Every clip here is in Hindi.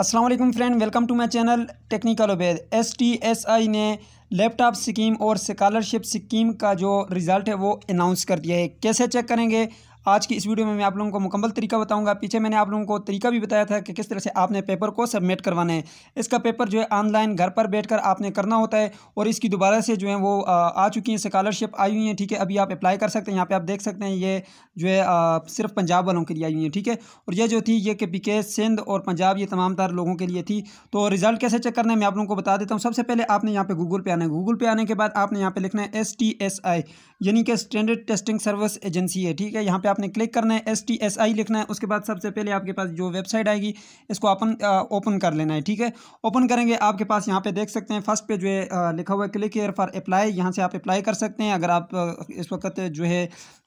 Aslam friend welcome to my channel technical Ubaid S T S I ने लैपटॉप स्कीम और स्कॉलरशिप स्कीम का जो रिज़ल्ट है वो अनाउंस कर दिया है कैसे चेक करेंगे आज की इस वीडियो में मैं आप लोगों को मुकम्मल तरीका बताऊंगा पीछे मैंने आप लोगों को तरीका भी बताया था कि किस तरह से आपने पेपर को सबमिट करवाना है इसका पेपर जो है ऑनलाइन घर पर बैठ कर आपने करना होता है और इसकी दोबारा से जो है वो आ चुकी हैं स्कॉलरशिप आई हुई हैं ठीक है अभी आप अप्लाई कर सकते हैं यहाँ पर आप देख सकते हैं ये जो है सिर्फ पंजाब वालों के लिए आई हुई हैं ठीक है और ये जो थी ये के पी के सिंध और पंजाब ये तमाम तार लोगों के लिए थी तो रिजल्ट कैसे चेक करना है मैं आप लोगों को बता देता हूँ सबसे पहले आपने यहाँ पर गूगल पे आना है गूगल पे आने के बाद आपने यहाँ पे लिखना है एस टी एस आई यानी कि स्टैंडर्ड टेस्टिंग सर्विस एजेंसी है ठीक है यहाँ पर आप आपने क्लिक करना है एस टी एस आई लिखना है उसके बाद सबसे पहले आपके पास जो वेबसाइट आएगी इसको अपन ओपन कर लेना है ठीक है ओपन करेंगे आपके पास यहाँ पे देख सकते हैं फर्स्ट पे जो है लिखा हुआ है क्लिक एयर फॉर अप्लाई यहाँ से आप अप्लाई कर सकते हैं अगर आप इस वक्त जो है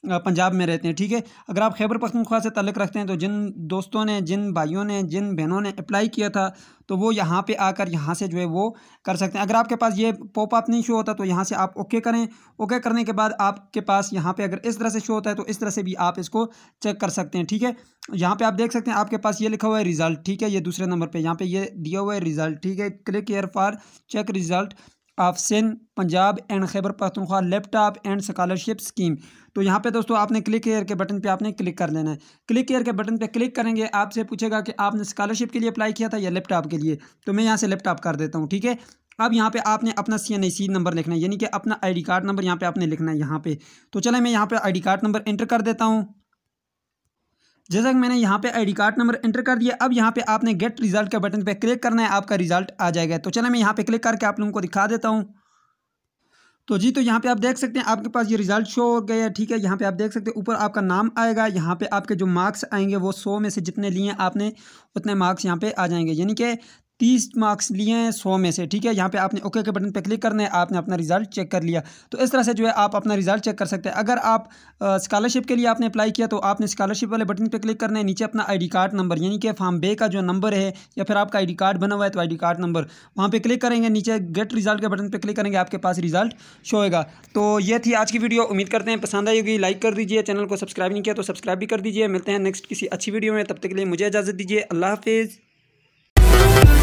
पंजाब में रहते हैं ठीक है अगर आप खैबर पखनखवा से तलक रखते हैं तो जिन दोस्तों ने जिन भाइयों ने जिन बहनों ने अप्लाई किया था तो वो यहाँ पे आकर यहाँ से जो है वो कर सकते हैं अगर आपके पास ये पॉपअप नहीं शो होता तो यहाँ से आप ओके करें ओके करने के बाद आपके पास यहाँ पे अगर इस तरह से शो होता है तो इस तरह से भी आप इसको चेक कर सकते हैं ठीक है यहाँ पे आप देख सकते हैं आपके पास ये लिखा हुआ है रिजल्ट ठीक है ये दूसरे नंबर पर यहाँ पे ये दिया हुआ है रिजल्ट ठीक है click here for check result of Sindh Punjab and Khyber Pakhtunkhwa laptop and scholarship scheme तो यहाँ पे दोस्तों आपने क्लिक एयर के बटन पे आपने क्लिक कर लेना है क्लिक एयर के बटन पे क्लिक करेंगे आपसे पूछेगा कि आपने स्कॉलरशिप के लिए अप्लाई किया था या लैपटॉप के लिए तो मैं यहाँ से लैपटॉप कर देता हूँ ठीक है अब यहाँ पे आपने अपना सी एन सी नंबर लिखना है यानी कि अपना आईडी कार्ड नंबर यहाँ पे आपने लिखना है यहाँ पे तो चले मैं यहाँ पे आईडी कार्ड नंबर एंटर कर देता हूँ जैसा कि मैंने यहाँ पे आईडी कार्ड नंबर एंटर कर दिया अब यहाँ पे आपने गेट रिजल्ट के बटन पे क्लिक करना है आपका रिजल्ट आ जाएगा तो चलें मैं यहाँ पे क्लिक करके आप लोगों को दिखा देता हूँ तो जी तो यहाँ पे आप देख सकते हैं आपके पास ये रिजल्ट शो हो गया है ठीक है यहाँ पे आप देख सकते हैं ऊपर आपका नाम आएगा यहाँ पे आपके जो मार्क्स आएंगे वो सौ में से जितने लिए आपने उतने मार्क्स यहाँ पे आ जाएंगे यानी कि तीस मार्क्स लिए हैं सौ में से ठीक है यहाँ पे आपने ओके के बटन पे क्लिक करना है आपने अपना रिजल्ट चेक कर लिया तो इस तरह से जो है आप अपना रिजल्ट चेक कर सकते हैं अगर आप स्कॉलरशिप के लिए आपने अप्लाई किया तो आपने स्कॉलरशिप वाले बटन पे क्लिक करना है नीचे अपना आईडी कार्ड नंबर यानी कि फॉर्म बे का जो नंबर है या फिर आपका आई कार्ड बना हुआ है तो आई कार्ड नंबर वहाँ पर क्लिक करेंगे नीचे गेट रिजल्ट के बटन पर क्लिक करेंगे आपके पास रिजल्ट शो होगा तो ये थी आज की वीडियो उम्मीद करते हैं पसंद आई होगी लाइक कर दीजिए चैनल को सब्सक्राइब नहीं किया तो सब्सक्राइब भी कर दीजिए मिलते हैं नेक्स्ट किसी अच्छी वीडियो में तब तक के लिए मुझे इजाज़त दीजिए अल्लाह हाफिज़